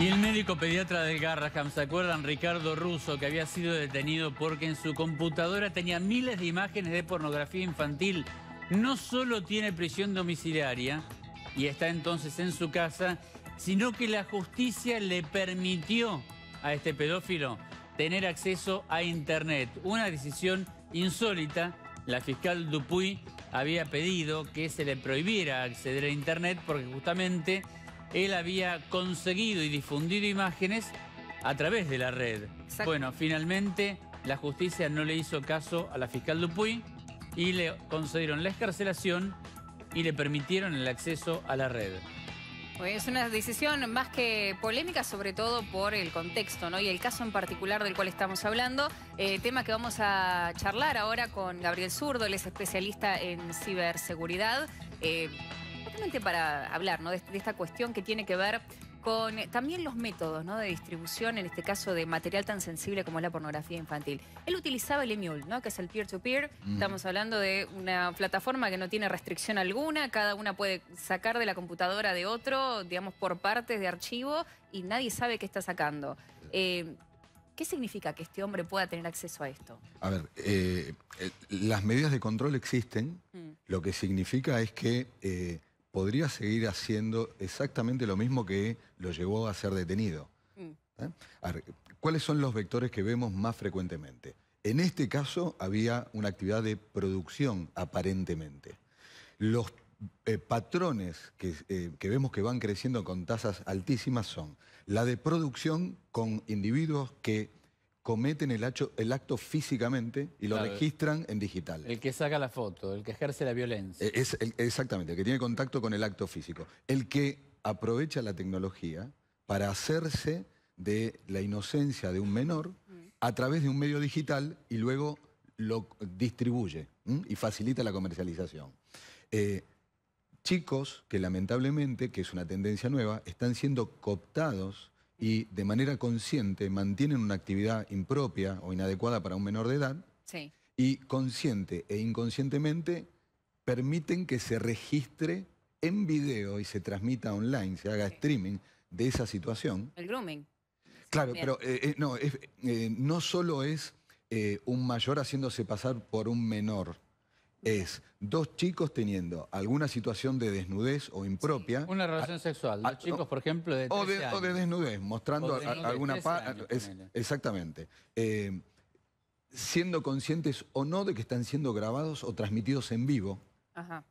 Y el médico pediatra del Garraham, ¿se acuerdan? Ricardo Russo, que había sido detenido porque en su computadora tenía miles de imágenes de pornografía infantil. No solo tiene prisión domiciliaria y está entonces en su casa, sino que la justicia le permitió a este pedófilo tener acceso a Internet. Una decisión insólita. La fiscal Dupuy había pedido que se le prohibiera acceder a Internet porque justamente él había conseguido y difundido imágenes a través de la red. Bueno, finalmente la justicia no le hizo caso a la fiscal Dupuy y le concedieron la excarcelación y le permitieron el acceso a la red. Pues, es una decisión más que polémica, sobre todo por el contexto ¿no? y el caso en particular del cual estamos hablando. Eh, tema que vamos a charlar ahora con Gabriel Zurdo, él es especialista en ciberseguridad. Eh, para hablar de, esta cuestión que tiene que ver con eh, también los métodos ¿no? de distribución, en este caso de material tan sensible como es la pornografía infantil. Él utilizaba el Emule, ¿no? que es el peer-to-peer. Estamos hablando de una plataforma que no tiene restricción alguna, cada una puede sacar de la computadora de otro, digamos, por partes de archivo, y nadie sabe qué está sacando. Eh, ¿Qué significa que este hombre pueda tener acceso a esto? A ver, eh, las medidas de control existen, mm. lo que significa es que podría seguir haciendo exactamente lo mismo que lo llevó a ser detenido. Mm. ¿Eh? ¿Cuáles son los vectores que vemos más frecuentemente? En este caso había una actividad de producción, aparentemente. Los eh, patrones eh, que, vemos que van creciendo con tasas altísimas son la de producción con individuos que cometen el, acto, físicamente y lo registran en digital. El que saca la foto, el que ejerce la violencia. E, es, exactamente, el que tiene contacto con el acto físico. El que aprovecha la tecnología para hacerse de la inocencia de un menor mm. a través de un medio digital y luego lo distribuye y facilita la comercialización. Eh, chicos que lamentablemente, que es una tendencia nueva, están siendo cooptados y de manera consciente mantienen una actividad impropia o inadecuada para un menor de edad, sí. y consciente e inconscientemente permiten que se registre en video y se transmita online, se haga streaming de esa situación. El grooming. Claro, pero eh, eh, no, eh, no solo es un mayor haciéndose pasar por un menor, es dos chicos teniendo alguna situación de desnudez o impropia. Una relación sexual, dos ah, chicos, por ejemplo, de o, de, desnudez, mostrando alguna parte. Ah, exactamente. Eh, siendo conscientes o no de que están siendo grabados o transmitidos en vivo. ¿ah?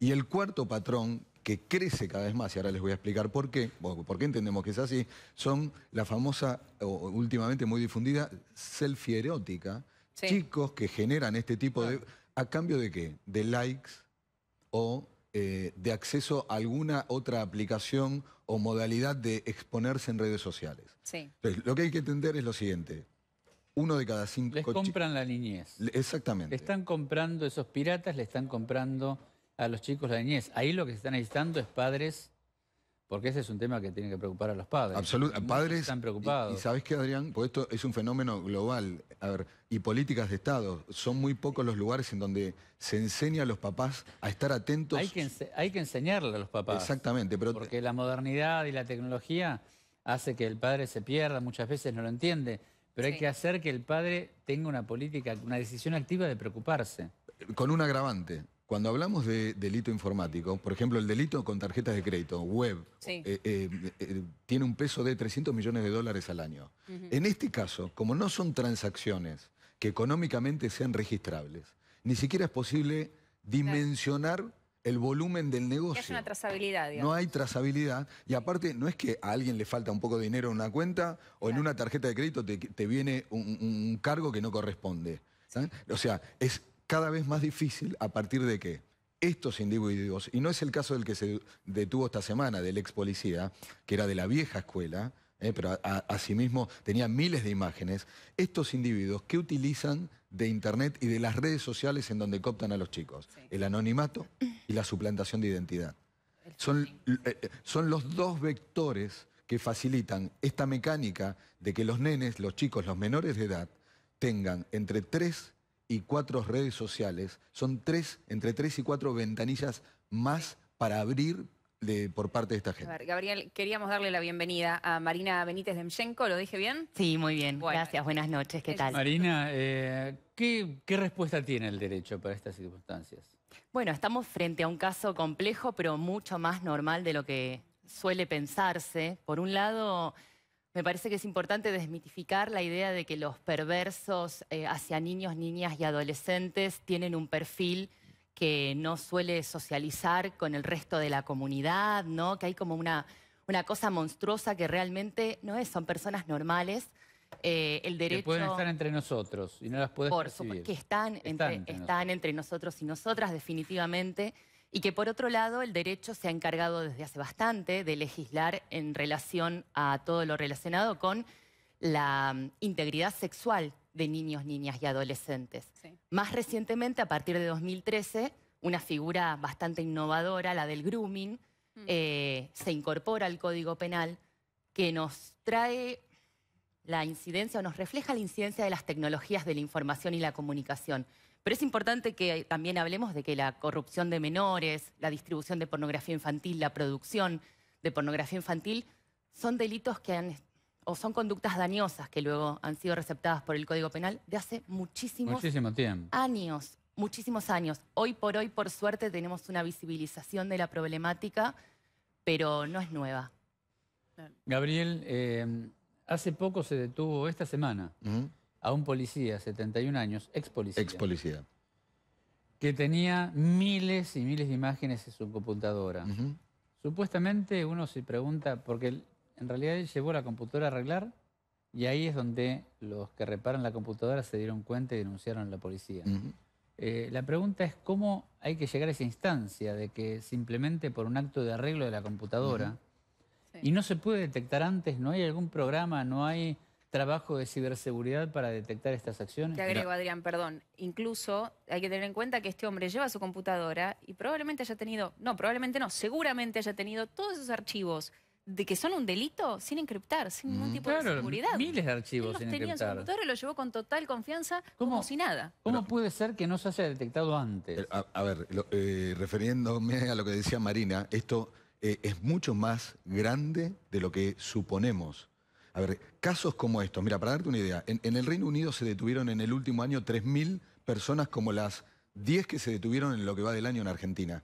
Y el cuarto patrón que crece cada vez más, y ahora les voy a explicar por qué, por qué entendemos que es así, son la famosa, o últimamente muy difundida, selfie erótica, chicos que generan este tipo de ¿A cambio de qué? ¿De likes o eh, de acceso a alguna otra aplicación o modalidad de exponerse en redes sociales? Sí. Entonces, lo que hay que entender es lo siguiente. Uno de cada cinco... Les compran la niñez. Exactamente. están comprando, esos piratas le están comprando a los chicos la niñez. Ahí lo que se están necesitando es padres porque ese es un tema que tiene que preocupar a los padres. Absolutamente. Padres. Están preocupados. Y, sabes qué, Adrián, pues esto es un fenómeno global. A ver, y políticas de Estado. Son muy pocos los lugares en donde se enseña a los papás a estar atentos. Hay que, enseñarle a los papás. Exactamente. Pero... Porque la modernidad y la tecnología hace que el padre se pierda, muchas veces no lo entiende. Pero hay que hacer que el padre tenga una política, una decisión activa de preocuparse. Con un agravante. Cuando hablamos de delito informático, por ejemplo, el delito con tarjetas de crédito, web, eh, eh, eh, tiene un peso de 300 millones de dólares al año. En este caso, como no son transacciones que económicamente sean registrables, ni siquiera es posible dimensionar el volumen del negocio. Es una trazabilidad, No hay trazabilidad. Y aparte, no es que a alguien le falta un poco de dinero en una cuenta o en una tarjeta de crédito te, viene un, cargo que no corresponde. O sea, es cada vez más difícil a partir de que estos individuos, y no es el caso del que se detuvo esta semana, del ex policía, que era de la vieja escuela, eh, pero asimismo tenía miles de imágenes, estos individuos que utilizan de Internet y de las redes sociales en donde cooptan a los chicos, el anonimato y la suplantación de identidad. Son, eh, eh, son los dos vectores que facilitan esta mecánica de que los nenes, los chicos, los menores de edad, tengan entre 3 y cuatro redes sociales son tres, entre tres y cuatro ventanillas más para abrir de, por parte de esta gente. A ver, Gabriel, queríamos darle la bienvenida a Marina Benítez Demchenko, ¿lo dije bien? Sí, muy bien. Gracias, buenas eh, noches, ¿qué tal? Marina, eh, ¿qué, respuesta tiene el derecho para estas circunstancias? Bueno, estamos frente a un caso complejo, pero mucho más normal de lo que suele pensarse. Por un lado, me parece que es importante desmitificar la idea de que los perversos eh, hacia niños, niñas y adolescentes tienen un perfil que no suele socializar con el resto de la comunidad, ¿no? Que hay como una, una cosa monstruosa que realmente no es, son personas normales. Eh, el derecho... Que pueden estar entre nosotros y no las puedes por, percibir. Que están, entre nosotros y nosotras definitivamente y que por otro lado el derecho se ha encargado desde hace bastante de legislar en relación a todo lo relacionado con la mm, integridad sexual de niños, niñas y adolescentes. Más recientemente, a partir de 2013, una figura bastante innovadora, la del grooming, mm. eh, se incorpora al Código Penal que nos trae la incidencia o nos refleja la incidencia de las tecnologías de la información y la comunicación. Pero es importante que también hablemos de que la corrupción de menores, la distribución de pornografía infantil, la producción de pornografía infantil, son delitos que han o son conductas dañosas que luego han sido receptadas por el Código Penal de hace muchísimos Muchísimo tiempo. años, muchísimos años. Hoy por hoy, por suerte, tenemos una visibilización de la problemática, pero no es nueva. Gabriel, eh, hace poco se detuvo esta semana a un policía, 71 años, ex policía. Ex policía. Que tenía miles y miles de imágenes en su computadora. Supuestamente uno se pregunta, porque en realidad él llevó la computadora a arreglar y ahí es donde los que reparan la computadora se dieron cuenta y denunciaron a la policía. Eh, la pregunta es cómo hay que llegar a esa instancia de que simplemente por un acto de arreglo de la computadora y no se puede detectar antes, no hay algún programa, no hay trabajo de ciberseguridad para detectar estas acciones? Te agrego, Adrián, perdón. Incluso hay que tener en cuenta que este hombre lleva su computadora y probablemente haya tenido, no, probablemente no, seguramente haya tenido todos esos archivos de que son un delito sin encriptar, sin ningún mm, tipo de seguridad. miles de archivos sin tenía en su computadora y los llevó con total confianza como si nada. ¿Cómo puede ser que no se haya detectado antes? Eh, a, ver, eh, refiriéndome a lo que decía Marina, esto eh, es mucho más grande de lo que suponemos. A ver, casos como estos, mira, para darte una idea, en, el Reino Unido se detuvieron en el último año 3.000 personas como las 10 que se detuvieron en lo que va del año en Argentina.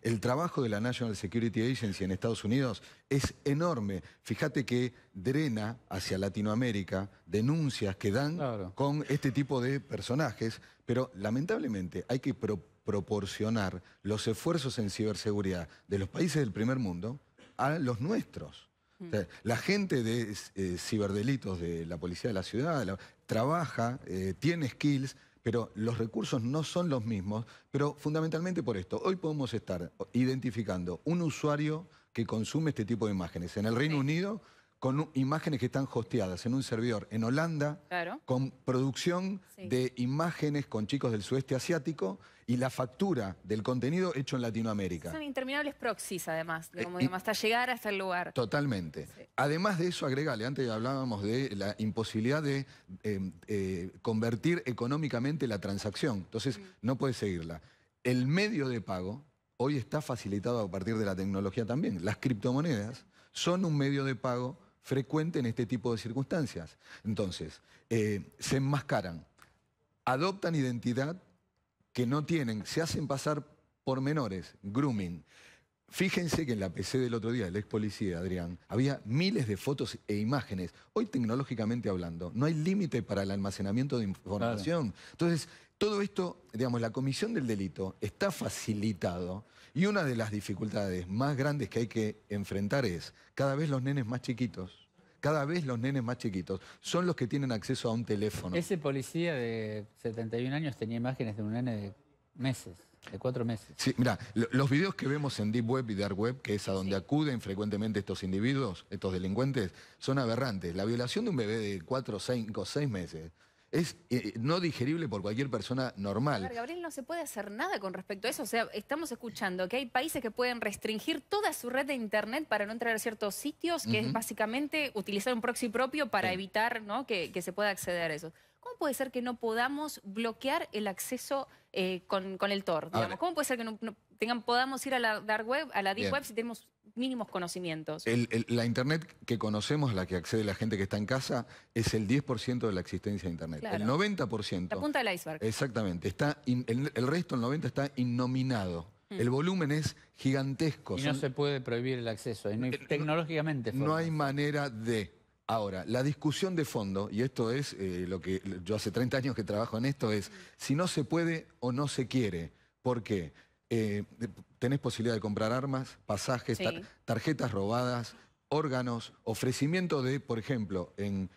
El trabajo de la National Security Agency en Estados Unidos es enorme. Fíjate que drena hacia Latinoamérica denuncias que dan con este tipo de personajes, pero lamentablemente hay que proporcionar los esfuerzos en ciberseguridad de los países del primer mundo a los nuestros. Mm. la gente de eh, ciberdelitos de la policía de la ciudad trabaja, eh, tiene skills, pero los recursos no son los mismos, pero fundamentalmente por esto. Hoy podemos estar identificando un usuario que consume este tipo de imágenes. En el Reino Unido con imágenes que están hosteadas en un servidor en Holanda, con producción de imágenes con chicos del sudeste asiático y la factura del contenido hecho en Latinoamérica. Son interminables proxies, además, eh, hasta llegar hasta el lugar. Totalmente. Además de eso, agregale, antes hablábamos de la imposibilidad de em, eh, convertir económicamente la transacción, entonces mm. no puede seguirla. El medio de pago hoy está facilitado a partir de la tecnología también. Las criptomonedas son un medio de pago frecuente en este tipo de circunstancias. Entonces, eh, se enmascaran, adoptan identidad que no tienen, se hacen pasar por menores, grooming. Fíjense que en la PC del otro día, el ex policía Adrián, había miles de fotos e imágenes. Hoy, tecnológicamente hablando, no hay límite para el almacenamiento de información. Entonces, todo esto, digamos, la comisión del delito está facilitado y una de las dificultades más grandes que hay que enfrentar es cada vez los nenes más chiquitos. Cada vez los nenes más chiquitos son los que tienen acceso a un teléfono. Ese policía de 71 años tenía imágenes de un nene de meses. De cuatro meses. Sí, mira, los videos que vemos en Deep Web y Dark Web, que es a donde acuden frecuentemente estos individuos, estos delincuentes, son aberrantes. La violación de un bebé de cuatro, cinco, seis meses es eh, eh, no digerible por cualquier persona normal. Gabriel, no se puede hacer nada con respecto a eso. O sea, estamos escuchando que hay países que pueden restringir toda su red de Internet para no entrar a ciertos sitios, que es básicamente utilizar un proxy propio para evitar que, se pueda acceder a eso. ¿Cómo puede ser que no podamos bloquear el acceso eh, con, el Tor? ¿Cómo puede ser que no podamos ir a la dark web, a la deep web, si tenemos mínimos conocimientos. la Internet que conocemos, la que accede la gente que está en casa, es el 10% de la existencia de Internet. El 90%. La punta del iceberg. Exactamente. Está el, resto, el 90%, está innominado. Mm. El volumen es gigantesco. Y no se puede prohibir el acceso, ¿eh? eh, tecnológicamente. No, hay manera de... Ahora, la discusión de fondo, y esto es eh, lo que yo hace 30 años que trabajo en esto, es si no se puede o no se quiere. ¿Por qué? Eh, tenés posibilidad de comprar armas, pasajes, tarjetas robadas, órganos, ofrecimiento de, por ejemplo, en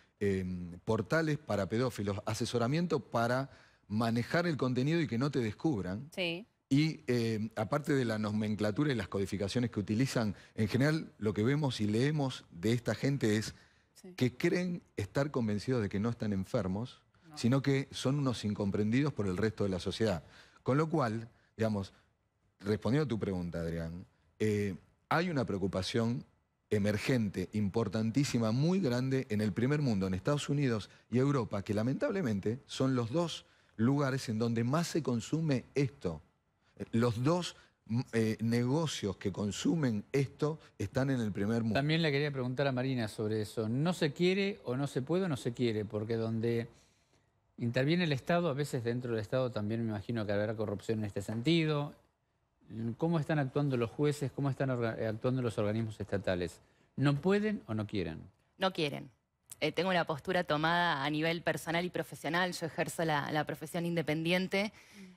portales para pedófilos, asesoramiento para manejar el contenido y que no te descubran. Sí. Y eh, aparte de la nomenclatura y las codificaciones que utilizan, en general lo que vemos y leemos de esta gente es que creen estar convencidos de que no están enfermos, sino que son unos incomprendidos por el resto de la sociedad. Con lo cual, digamos, respondiendo a tu pregunta, Adrián, eh, hay una preocupación emergente, importantísima, muy grande en el primer mundo, en Estados Unidos y Europa, que lamentablemente son los dos lugares en donde más se consume esto. Los dos eh, negocios que consumen esto están en el primer mundo. También le quería preguntar a Marina sobre eso. ¿No se quiere o no se puede o no se quiere? Porque donde interviene el Estado, a veces dentro del Estado también me imagino que habrá corrupción en este sentido cómo están actuando los jueces, cómo están eh, actuando los organismos estatales. ¿No pueden o no quieren? No quieren. Eh, tengo una postura tomada a nivel personal y profesional. Yo ejerzo la, profesión independiente.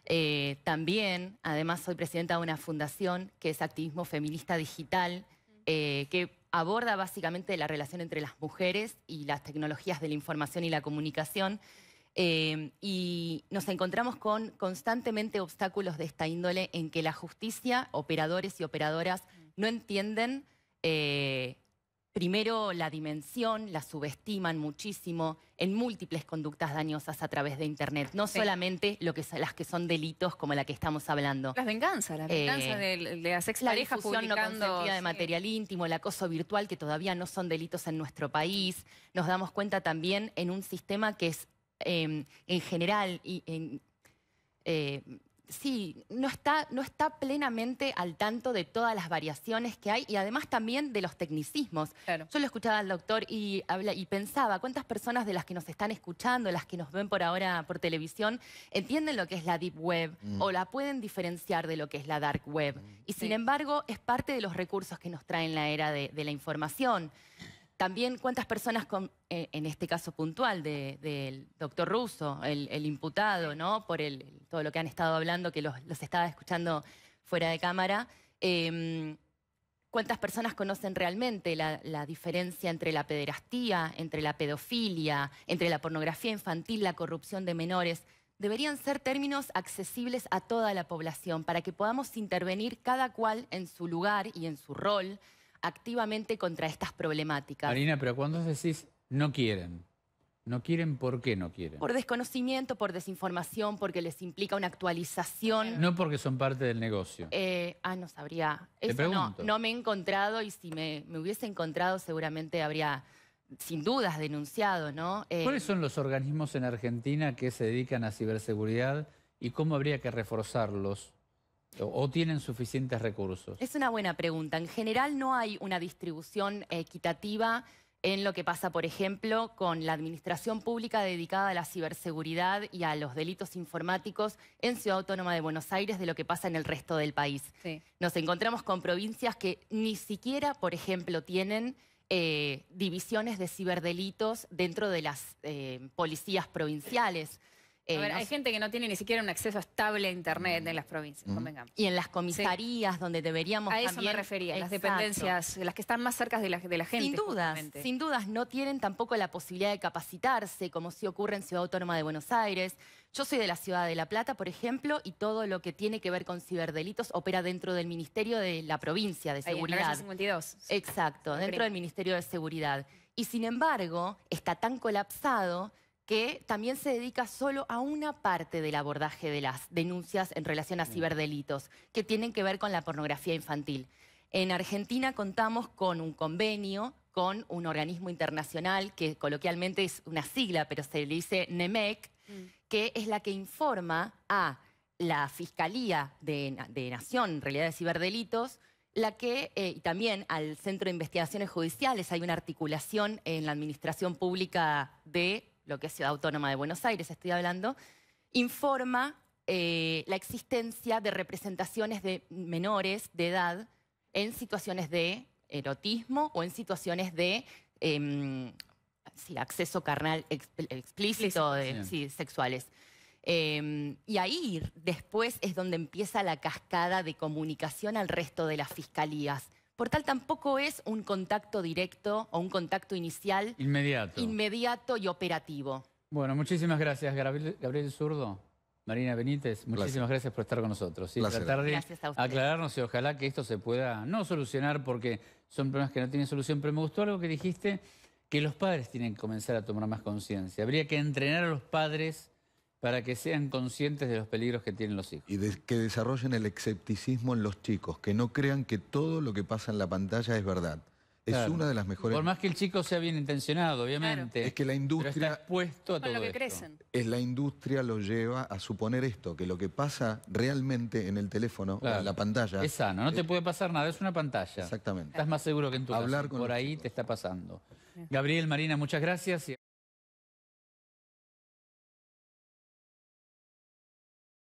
Eh, también, además, soy presidenta de una fundación que es activismo feminista digital, que aborda básicamente la relación entre las mujeres y las tecnologías de la información y la comunicación. Eh, y nos encontramos con constantemente obstáculos de esta índole en que la justicia, operadores y operadoras no entienden eh, primero la dimensión, la subestiman muchísimo en múltiples conductas dañosas a través de Internet, no solamente lo que, las que son delitos como la que estamos hablando. Las venganzas, la venganza eh, de, las exparejas La difusión no consentida de material íntimo, el acoso virtual que todavía no son delitos en nuestro país. Nos damos cuenta también en un sistema que es Em, en general y eh, sí, no está, plenamente al tanto de todas las variaciones que hay y además también de los tecnicismos. Yo lo escuchaba al doctor y, pensaba cuántas personas de las que nos están escuchando, las que nos ven por ahora por televisión, entienden lo que es la deep web mm. o la pueden diferenciar de lo que es la dark web. Mm. Y sin embargo es parte de los recursos que nos traen la era de la información. También cuántas personas, eh, en este caso puntual del doctor Russo, el, imputado, ¿no? Por todo lo que han estado hablando, que los, estaba escuchando fuera de cámara. Em, ¿Cuántas personas conocen realmente la, la, diferencia entre la pederastía, entre la pedofilia, entre la pornografía infantil, la corrupción de menores? Deberían ser términos accesibles a toda la población para que podamos intervenir cada cual en su lugar y en su rol activamente contra estas problemáticas. Marina, pero cuando decís no quieren, ¿No quieren por qué no quieren? Por desconocimiento, por desinformación, porque les implica una actualización. No porque son parte del negocio. Eh, ah, no sabría. No, me he encontrado y si me, hubiese encontrado seguramente habría, sin dudas, denunciado, ¿no? Eh, ¿Cuáles son los organismos en Argentina que se dedican a ciberseguridad y cómo habría que reforzarlos? o, tienen suficientes recursos? Es una buena pregunta. En general no hay una distribución equitativa en lo que pasa, por ejemplo, con la administración pública dedicada a la ciberseguridad y a los delitos informáticos en Ciudad Autónoma de Buenos Aires de lo que pasa en el resto del país. Nos encontramos con provincias que ni siquiera, por ejemplo, tienen eh, divisiones de ciberdelitos dentro de las eh, policías provinciales. Eh, hay gente que no tiene ni siquiera un acceso estable a Internet en las provincias, Y en las comisarías, donde deberíamos A eso me refería, las dependencias, las que están más cerca de la, gente. Sin dudas, sin dudas, no tienen tampoco la posibilidad de capacitarse, como sí ocurre en Ciudad Autónoma de Buenos Aires. Yo soy de la Ciudad de La Plata, por ejemplo, y todo lo que tiene que ver con ciberdelitos opera dentro del Ministerio de la Provincia de Seguridad. Ahí, 52. Exacto, dentro del Ministerio de Seguridad. Y sin embargo, está tan colapsado que también se dedica solo a una parte del abordaje de las denuncias en relación a mm. ciberdelitos, que tienen que ver con la pornografía infantil. En Argentina contamos con un convenio con un organismo internacional que coloquialmente es una sigla, pero se le dice NEMEC, mm. que es la que informa a la Fiscalía de, Nación, en realidad de ciberdelitos, la que, eh, y también al Centro de Investigaciones Judiciales, hay una articulación en la Administración Pública de lo que es Ciudad Autónoma de Buenos Aires, estoy hablando, informa eh, la existencia de representaciones de menores de edad en situaciones de erotismo o en situaciones de em, acceso carnal explícito, de, sexuales. Em, y ahí después es donde empieza la cascada de comunicación al resto de las fiscalías Portal tampoco es un contacto directo o un contacto inicial. Inmediato. Inmediato y operativo. Bueno, muchísimas gracias, Gabriel, Zurdo. Marina Benítez, muchísimas gracias por estar con nosotros. Y tratar de aclararnos y ojalá que esto se pueda no solucionar porque son problemas que no tienen solución, pero me gustó algo que dijiste, que los padres tienen que comenzar a tomar más conciencia. Habría que entrenar a los padres para que sean conscientes de los peligros que tienen los hijos. Y que desarrollen el escepticismo en los chicos, que no crean que todo lo que pasa en la pantalla es verdad. Es una de las mejores. Por más que el chico sea bien intencionado, obviamente. Es que la industria. está a todo. lo Es la industria lo lleva a suponer esto, que lo que pasa realmente en el teléfono, en la pantalla. Es sano, no te eh, puede pasar nada, es una pantalla. Exactamente. Estás más seguro que en tu casa. Por ahí te está pasando. Gabriel, Marina, muchas gracias.